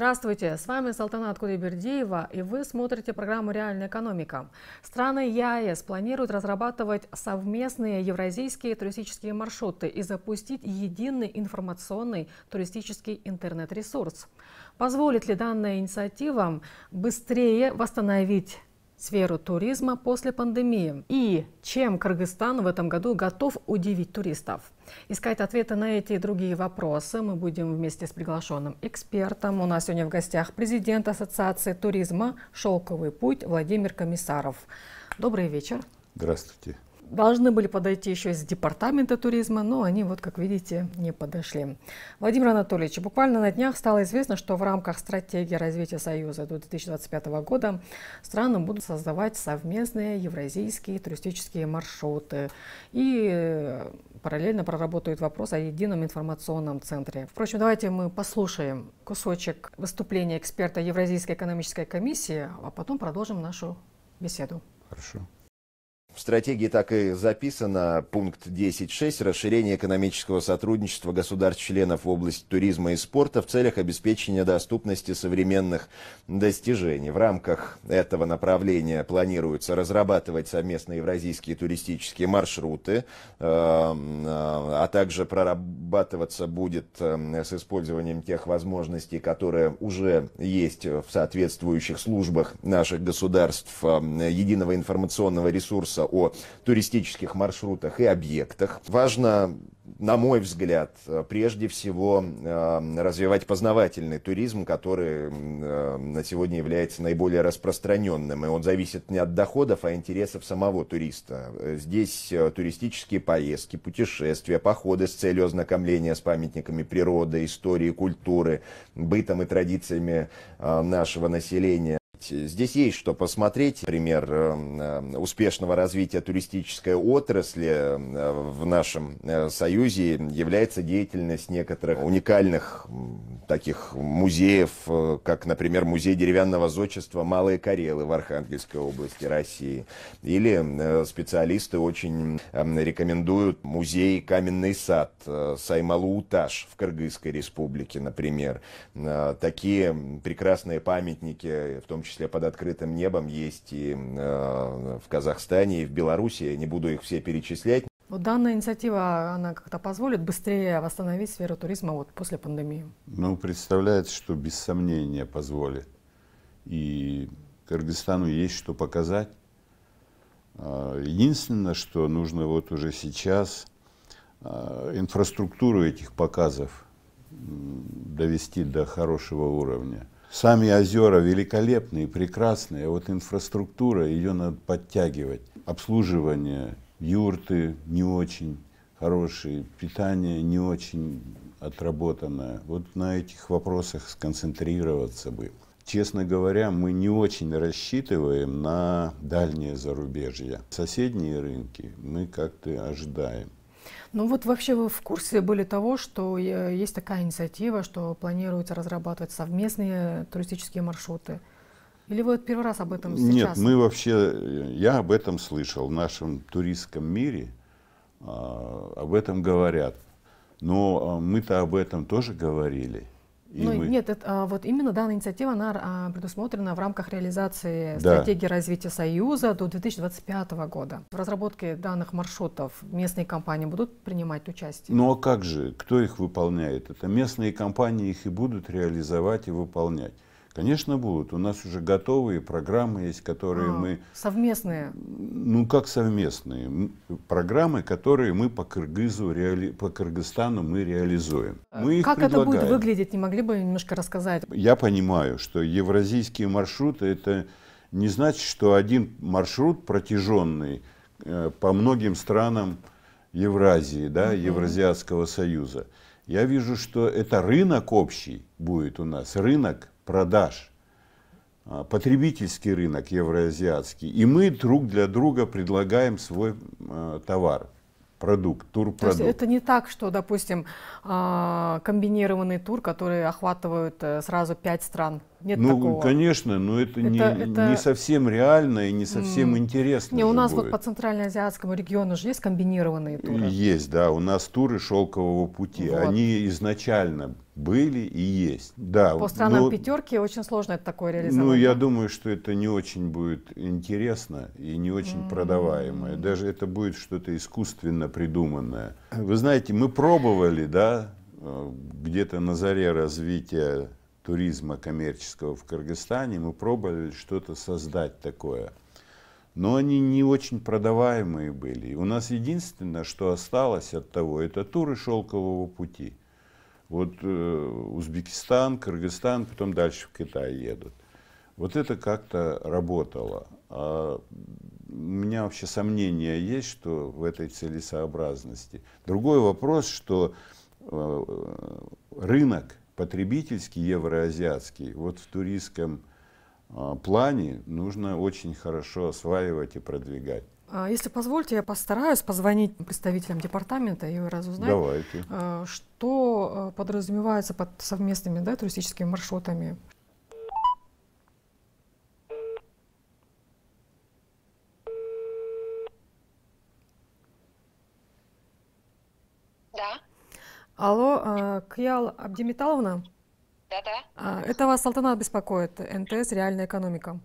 Здравствуйте, с вами Салтанат Кудайбердиева, и вы смотрите программу «Реальная экономика». Страны ЕАЭС планируют разрабатывать совместные евразийские туристические маршруты и запустить единый информационный туристический интернет-ресурс. Позволит ли данная инициатива быстрее восстановить сферу туризма после пандемии и чем Кыргызстан в этом году готов удивить туристов. Искать ответы на эти и другие вопросы мы будем вместе с приглашенным экспертом. У нас сегодня в гостях президент Ассоциации туризма «Шелковый путь» Владимир Комиссаров. Добрый вечер. Здравствуйте. Должны были подойти еще из департамента туризма, но они, вот как видите, не подошли. Владимир Анатольевич, буквально на днях стало известно, что в рамках стратегии развития Союза до 2025 года страны будут создавать совместные евразийские туристические маршруты и э, параллельно проработают вопрос о едином информационном центре. Впрочем, давайте мы послушаем кусочек выступления эксперта Евразийской экономической комиссии, а потом продолжим нашу беседу. Хорошо. В стратегии так и записано пункт 10.6 «Расширение экономического сотрудничества государств-членов в области туризма и спорта в целях обеспечения доступности современных достижений». В рамках этого направления планируется разрабатывать совместные евразийские туристические маршруты, эм, э, а также прорабатываться будет эм, с использованием тех возможностей, которые уже есть в соответствующих службах наших государств эм, единого информационного ресурса о туристических маршрутах и объектах. Важно на мой взгляд, э, прежде всего э, развивать познавательный туризм, который э, на сегодня является наиболее распространенным, и он зависит не от доходов, а интересов самого туриста. Здесь туристические поездки, путешествия, походы с целью ознакомления с памятниками природы, истории, культуры, бытом и традициями нашего населения Здесь есть что посмотреть. Пример эм, э, успешного развития туристической отрасли э, в нашем э, Союзе является деятельность некоторых уникальных таких музеев, как, например, музей деревянного зодчества «Малые Карелы» в Архангельской области России. Или специалисты очень рекомендуют музей «Каменный сад» Саймалууташ в Кыргызской республике, например. Такие прекрасные памятники, в том числе числе под открытым небом, есть и э, в Казахстане, и в Беларуси. не буду их все перечислять. Вот данная инициатива, она как-то позволит быстрее восстановить сферу туризма вот после пандемии? Ну, представляется, что без сомнения позволит. И Кыргызстану есть что показать. А, единственное, что нужно вот уже сейчас, а, инфраструктуру этих показов довести до хорошего уровня. Сами озера великолепные, прекрасные, а вот инфраструктура, ее надо подтягивать. Обслуживание, юрты не очень хорошие, питание не очень отработанное. Вот на этих вопросах сконцентрироваться бы. Честно говоря, мы не очень рассчитываем на дальние зарубежья. Соседние рынки мы как-то ожидаем. Ну вот вообще вы в курсе были того, что э, есть такая инициатива, что планируется разрабатывать совместные туристические маршруты? Или вы первый раз об этом сейчас? Нет, мы вообще, э, я об этом слышал. В нашем туристском мире а, об этом говорят. Но а, мы-то об этом тоже говорили ну, мы... Нет, это, а, вот именно данная инициатива она а, предусмотрена в рамках реализации да. стратегии развития Союза до 2025 года. В разработке данных маршрутов местные компании будут принимать участие? Ну а как же? Кто их выполняет? Это местные компании их и будут реализовать и выполнять. Конечно, будут. У нас уже готовые программы есть, которые а, мы... Совместные? Ну, как совместные? Программы, которые мы по, Кыргызу реали... по Кыргызстану мы реализуем. Э, мы как это будет выглядеть? Не могли бы немножко рассказать? Я понимаю, что евразийские маршруты – это не значит, что один маршрут протяженный э, по многим странам Евразии, да, Евразиатского союза. Я вижу, что это рынок общий будет у нас, рынок продаж, а, потребительский рынок евроазиатский, и мы друг для друга предлагаем свой а, товар продукт, турпродукт. То есть это не так, что, допустим, а, комбинированный тур, который охватывает э, сразу пять стран. Нет ну, такого. конечно, но это, это, не, это не совсем реально и не совсем интересно. Не, у нас будет. вот по центральноазиатскому региону же есть комбинированные туры. Есть, да, у нас туры шелкового пути. Вот. Они изначально были и есть. Да, По странам но, пятерки очень сложно это такое реализовать. Ну, я думаю, что это не очень будет интересно и не очень mm-hmm. продаваемое. Даже это будет что-то искусственно придуманное. Вы знаете, мы пробовали, да, э, где-то на заре развития туризма коммерческого в Кыргызстане, мы пробовали что-то создать такое. Но они не очень продаваемые были. У нас единственное, что осталось от того, это туры шелкового пути – вот э, Узбекистан, Кыргызстан, потом дальше в Китай едут. Вот это как-то работало. А у меня вообще сомнения есть, что в этой целесообразности. Другой вопрос, что э, рынок потребительский, евроазиатский, вот в туристском э, плане нужно очень хорошо осваивать и продвигать. А, если позвольте, я постараюсь позвонить представителям департамента и разузнать, Давайте. А, что а, подразумевается под совместными да, туристическими маршрутами. Да. Алло, Кьял Абдиметаловна? Да-да. Это вас Салтанат беспокоит, НТС «Реальная экономика»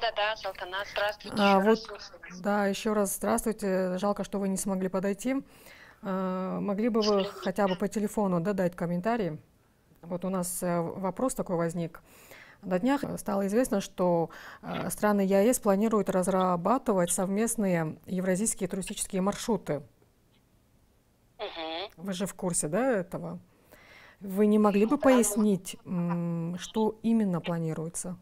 да, да, Салтанат, здравствуйте. А, еще вот, да, еще раз здравствуйте. Жалко, что вы не смогли подойти. А, могли бы вы хотя бы по телефону да, дать комментарий? Вот у нас э, вопрос такой возник. На днях стало известно, что э, страны ЕАЭС планируют разрабатывать совместные евразийские туристические маршруты. Угу. Вы же в курсе, да, этого? Вы не могли ну, бы пояснить, что именно планируется?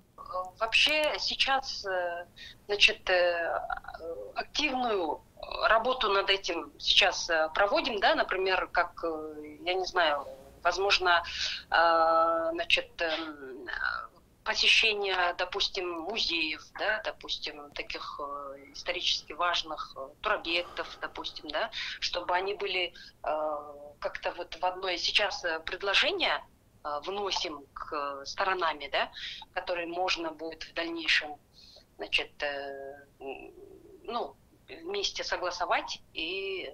вообще сейчас э, значит, э, активную работу над этим сейчас э, проводим, да, например, как, я не знаю, возможно, значит, посещение, допустим, музеев, да, допустим, таких исторически важных объектов допустим, да, чтобы они были как-то вот в одной сейчас предложение Э, вносим к э, сторонами, да, которые можно будет в дальнейшем значит, э, ну, вместе согласовать и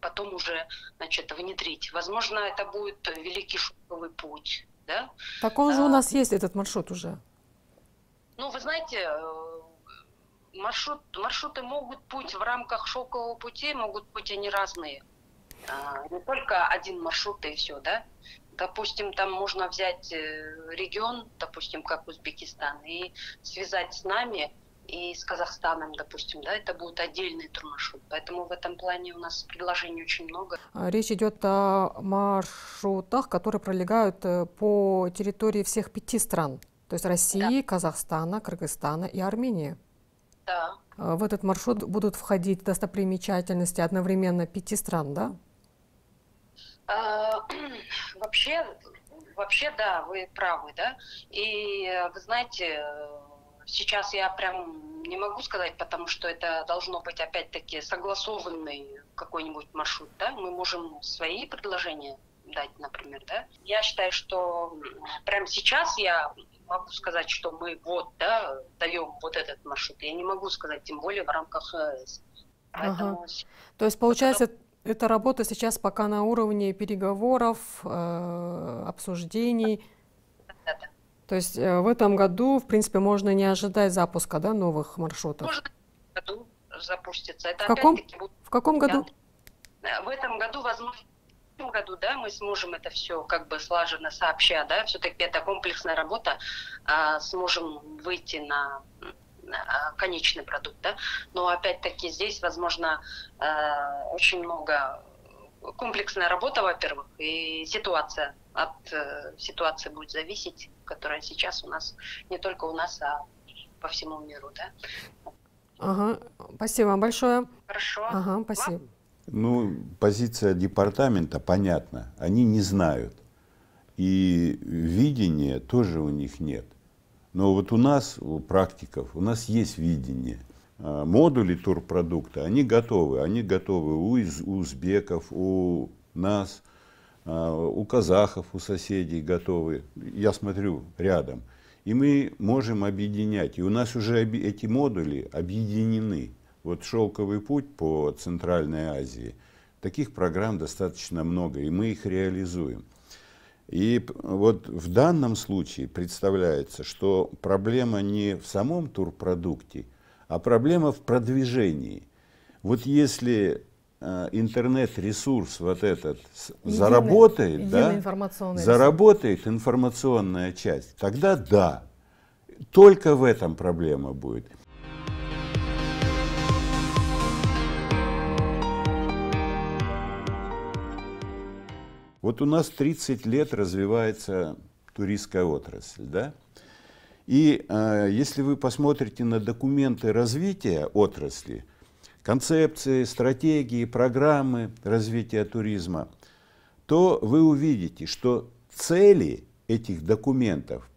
потом уже значит, внедрить. Возможно, это будет великий шоковый путь. Да? Так он же у а, нас есть, этот маршрут уже. Ну, вы знаете, маршрут, маршруты могут путь в рамках шокового пути, могут быть они разные. А, не только один маршрут и все, да. Допустим, там можно взять э, регион, допустим, как Узбекистан, и связать с нами и с Казахстаном, допустим, да, это будет отдельный турнашут. Поэтому в этом плане у нас предложений очень много. А, речь идет о маршрутах, которые пролегают э, по территории всех пяти стран, то есть России, да. Казахстана, Кыргызстана и Армении. Да. А, в этот маршрут будут входить достопримечательности одновременно пяти стран, да? А, вообще, вообще, да, вы правы, да. И э, вы знаете, э, сейчас я прям не могу сказать, потому что это должно быть опять-таки согласованный какой-нибудь маршрут, да. Мы можем свои предложения дать, например, да. Я считаю, что прям сейчас я могу сказать, что мы вот, да, даем вот этот маршрут. Я не могу сказать, тем более в рамках ХС. Э Поэтому... Ага. То есть, получается, Потом... Эта работа сейчас пока на уровне переговоров, э, обсуждений. То есть э, в этом году, в принципе, можно не ожидать запуска да, новых маршрутов. Можно в году запустится. Это в каком, будут... в каком году? Э, в этом году, возможно, этом году, да, мы сможем это все как бы слаженно сообща, да, все-таки это комплексная работа, а, сможем выйти на Э, конечный продукт, да. Но опять-таки здесь, возможно, э, очень много комплексная работа, во-первых, и ситуация от э, ситуации будет зависеть, которая сейчас у нас не только у нас, а по всему миру, да. Ага, спасибо вам большое. Хорошо. Ага, спасибо. Ну, позиция департамента понятна. Они не знают. И видения тоже у них нет. Но вот у нас, у практиков, у нас есть видение. А, модули турпродукта, они готовы. Они готовы у узбеков, у нас, а, у казахов, у соседей готовы. Я смотрю рядом. И мы можем объединять. И у нас уже эти модули объединены. Вот «Шелковый путь» по Центральной Азии. Таких программ достаточно много, и мы их реализуем. И вот в данном случае представляется, что проблема не в самом турпродукте, а проблема в продвижении. Вот если э, интернет-ресурс вот этот единый, заработает, единый да, информационный заработает ресурс. информационная часть, тогда да, только в этом проблема будет. Вот у нас 30 лет развивается туристская отрасль, да? И э, если вы посмотрите на документы развития отрасли, концепции, стратегии, программы развития туризма, то вы увидите, что цели этих документов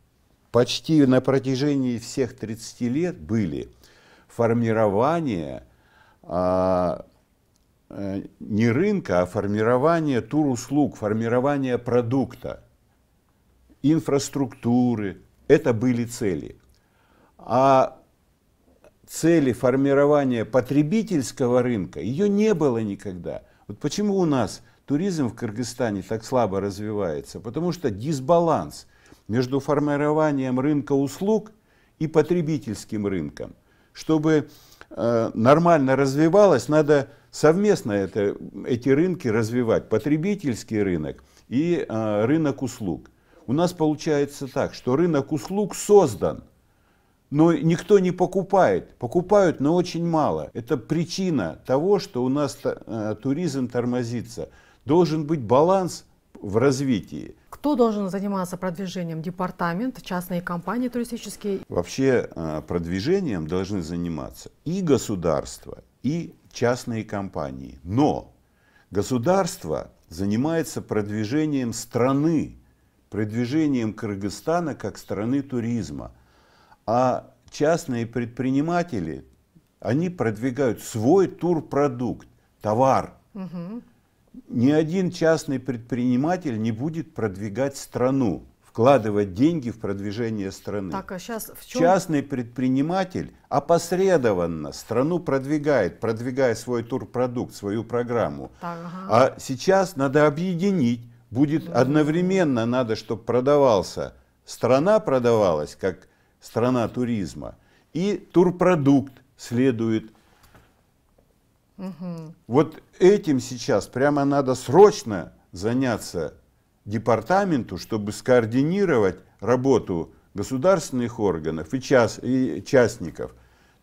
почти на протяжении всех 30 лет были формирование а, Э, не рынка, а формирование туруслуг, формирование продукта, инфраструктуры. Это были цели. А цели формирования потребительского рынка, ее не было никогда. Вот почему у нас туризм в Кыргызстане так слабо развивается? Потому что дисбаланс между формированием рынка услуг и потребительским рынком. Чтобы э, нормально развивалось, надо совместно это, эти рынки развивать, потребительский рынок и э, рынок услуг. У нас получается так, что рынок услуг создан, но никто не покупает. Покупают, но очень мало. Это причина того, что у нас а, туризм тормозится. Должен быть баланс в развитии. Кто должен заниматься продвижением? Департамент, частные компании туристические? Вообще э, продвижением должны заниматься и государство, и частные компании. Но государство занимается продвижением страны, продвижением Кыргызстана как страны туризма. А частные предприниматели, они продвигают свой турпродукт, товар. Угу ни один частный предприниматель не будет продвигать страну, вкладывать деньги в продвижение страны. Так, а сейчас в чем... Частный предприниматель опосредованно страну продвигает, продвигая свой турпродукт, свою программу. Так, ага. А сейчас надо объединить, будет одновременно надо, чтобы продавался, страна продавалась как страна туризма, и турпродукт следует вот этим сейчас прямо надо срочно заняться департаменту, чтобы скоординировать работу государственных органов и, част, и частников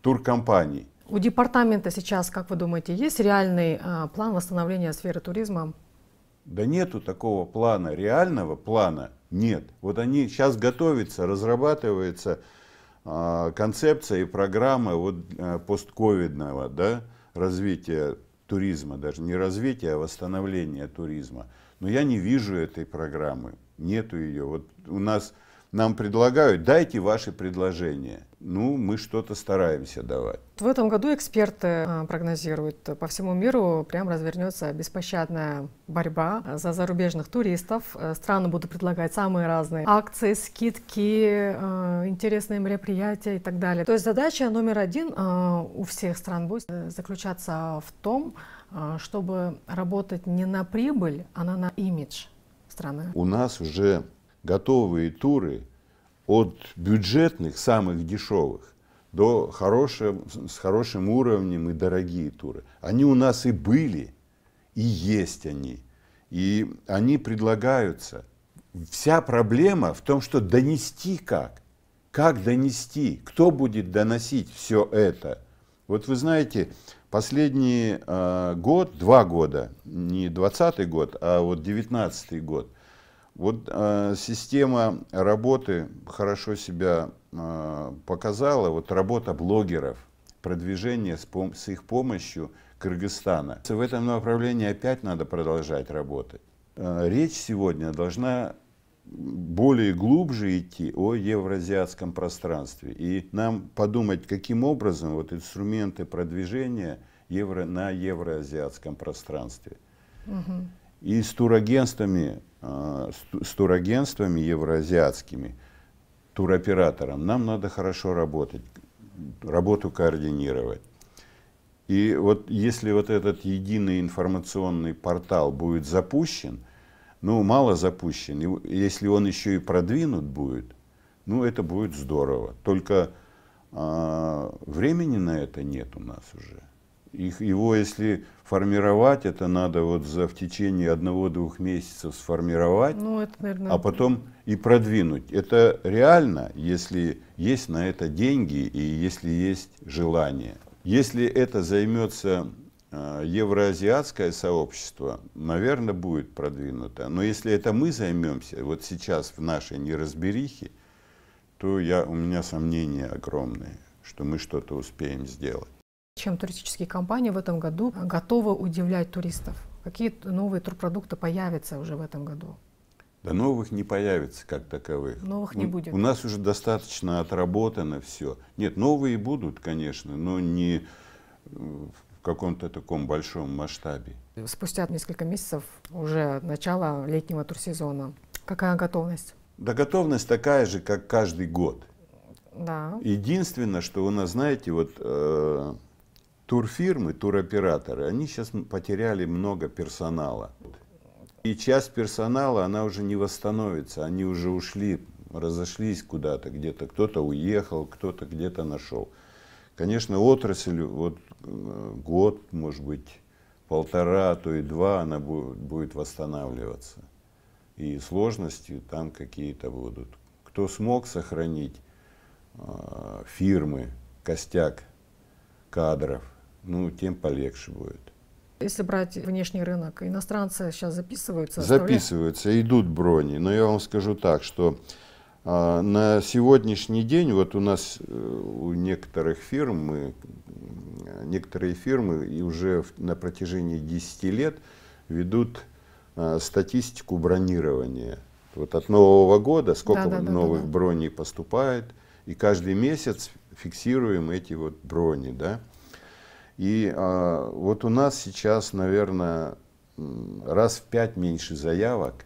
туркомпаний. У департамента сейчас, как вы думаете, есть реальный э, план восстановления сферы туризма? Да нету такого плана, реального плана нет. Вот они сейчас готовятся, разрабатывается э, концепция и программа вот э, постковидного, да, развития туризма, даже не развития, а восстановления туризма. Но я не вижу этой программы, нету ее. Вот у нас нам предлагают, дайте ваши предложения. Ну, мы что-то стараемся давать. В этом году эксперты а, прогнозируют, по всему миру прям развернется беспощадная борьба а, за зарубежных туристов. Э, страны будут предлагать самые разные акции, скидки, а, интересные мероприятия и так далее. То есть задача номер один у всех стран будет э, заключаться в том, чтобы работать не на прибыль, а на имидж страны. У нас уже готовые туры от бюджетных, самых дешевых, до хорошим, с хорошим уровнем и дорогие туры. Они у нас и были, и есть они. И они предлагаются. Вся проблема в том, что донести как. Как донести? Кто будет доносить все это? Вот вы знаете, последний э, год, два года, не 20 год, а вот 19 год – вот э, система работы хорошо себя э, показала, вот работа блогеров, продвижение с, пом с их помощью Кыргызстана. В этом направлении опять надо продолжать работать. Э, речь сегодня должна более глубже идти о евразиатском пространстве. И нам подумать, каким образом вот инструменты продвижения евро на евроазиатском пространстве. Угу. И с турагентствами Э, с турагентствами евроазиатскими, туроператорам Нам надо хорошо работать, работу координировать. И вот если вот этот единый информационный портал будет запущен, ну, мало запущен, если он еще и продвинут будет, ну, это будет здорово. Только а, времени на это нет у нас уже. Их, его, если формировать, это надо вот за в течение одного-двух месяцев сформировать, ну, это, наверное, а потом и продвинуть. Это реально, если есть на это деньги и если есть желание. Если это займется э, евроазиатское сообщество, наверное, будет продвинуто. Но если это мы займемся, вот сейчас в нашей неразберихе, то я, у меня сомнения огромные, что мы что-то успеем сделать. Чем туристические компании в этом году готовы удивлять туристов? Какие новые турпродукты появятся уже в этом году? Да новых не появится как таковых. Новых не будет. У, нас уже достаточно отработано все. Нет, новые будут, конечно, но не э, в каком-то таком большом масштабе. Спустя несколько месяцев уже начало летнего турсезона. Какая готовность? Да готовность такая же, как каждый год. Да. Единственное, что у нас, знаете, вот э, турфирмы, туроператоры, они сейчас потеряли много персонала. И часть персонала, она уже не восстановится, они уже ушли, разошлись куда-то, где-то кто-то уехал, кто-то где-то нашел. Конечно, отрасль, вот э, год, может быть, полтора, а то и два, она будет восстанавливаться. И сложности там какие-то будут. Кто смог сохранить э, фирмы, костяк кадров, ну, тем полегче будет. Если брать внешний рынок, иностранцы сейчас записываются? Записываются, оставляют? идут брони. Но я вам скажу так, что а, на сегодняшний день, вот у нас э, у некоторых фирм, мы, некоторые фирмы и уже в, на протяжении 10 лет ведут а, статистику бронирования. Вот от Нового года сколько да, да, новых да, да. броней поступает, и каждый месяц фиксируем эти вот брони, да. И э, вот у нас сейчас, наверное, раз в пять меньше заявок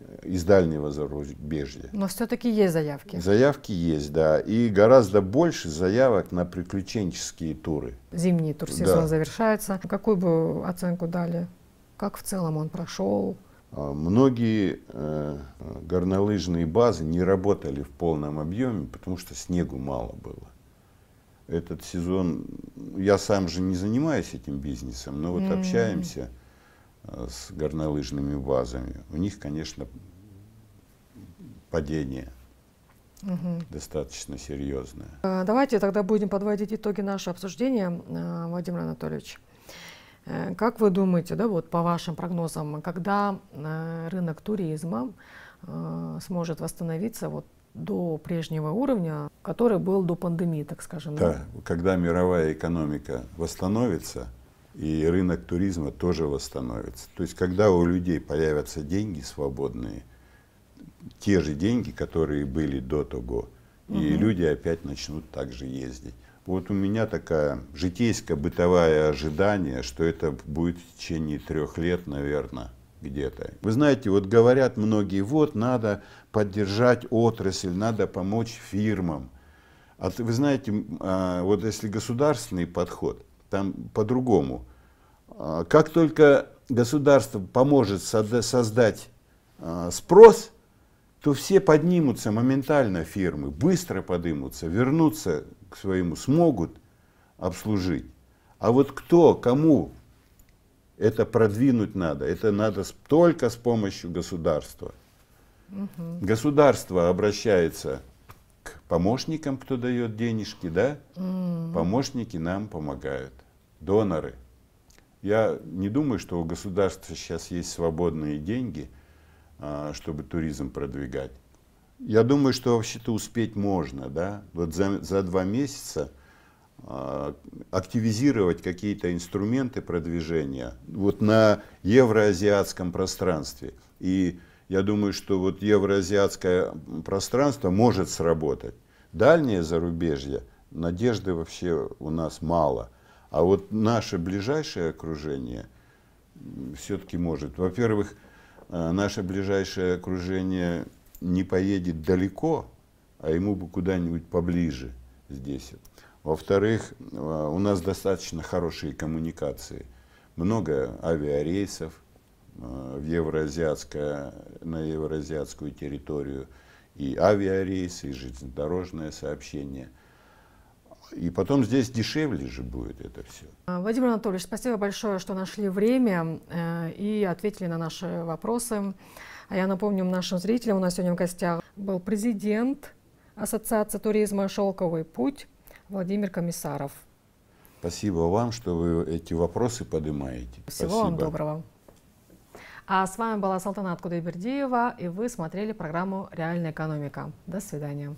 э, из дальнего зарубежья. Но все-таки есть заявки. Заявки есть, да. И гораздо больше заявок на приключенческие туры. Зимний турсезон да. завершается. Какую бы оценку дали? Как в целом он прошел? А, многие э, горнолыжные базы не работали в полном объеме, потому что снегу мало было этот сезон, я сам же не занимаюсь этим бизнесом, но вот mm -hmm. общаемся э, с горнолыжными базами. У них, конечно, падение угу. достаточно серьезное. Э, давайте тогда будем подводить итоги нашего обсуждения, э, Владимир Анатольевич. Как вы думаете, да, вот по вашим прогнозам, когда рынок туризма сможет восстановиться вот до прежнего уровня, который был до пандемии, так скажем. Да, когда мировая экономика восстановится, и рынок туризма тоже восстановится. То есть, когда у людей появятся деньги свободные, те же деньги, которые были до того, угу. и люди опять начнут также ездить. Вот у меня такая житейское бытовое ожидание, что это будет в течение трех лет, наверное, где-то. Вы знаете, вот говорят многие, вот надо поддержать отрасль, надо помочь фирмам. А вы знаете, а, вот если государственный подход, там по-другому. А, как только государство поможет создать а, спрос, то все поднимутся моментально фирмы, быстро поднимутся, вернутся к своему, смогут обслужить. А вот кто, кому это продвинуть надо. Это надо только с помощью государства. Угу. Государство обращается к помощникам, кто дает денежки, да? Угу. Помощники нам помогают. Доноры. Я не думаю, что у государства сейчас есть свободные деньги, а, чтобы туризм продвигать. Я думаю, что вообще-то успеть можно, да? Вот за, за два месяца а, активизировать какие-то инструменты продвижения вот на евроазиатском пространстве. И я думаю, что вот евроазиатское пространство может сработать. Дальнее зарубежье, надежды вообще у нас мало. А вот наше ближайшее окружение все-таки может. Во-первых, э, наше ближайшее окружение не поедет далеко, а ему бы куда-нибудь поближе здесь. Во-вторых, э, у нас достаточно хорошие коммуникации. Много авиарейсов э, в евроазиатское, на евроазиатскую территорию. И авиарейсы, и железнодорожное сообщение – и потом здесь дешевле же будет это все. Э, Владимир Анатольевич, спасибо большое, что нашли время и ответили на наши вопросы. А я напомню нашим зрителям, у нас сегодня в гостях был президент Ассоциации туризма «Шелковый путь» Владимир Комиссаров. Спасибо вам, что вы эти вопросы поднимаете. Всего Спасибо. вам доброго. А с вами была Салтанат Кудайбердиева, и вы смотрели программу «Реальная экономика». До свидания.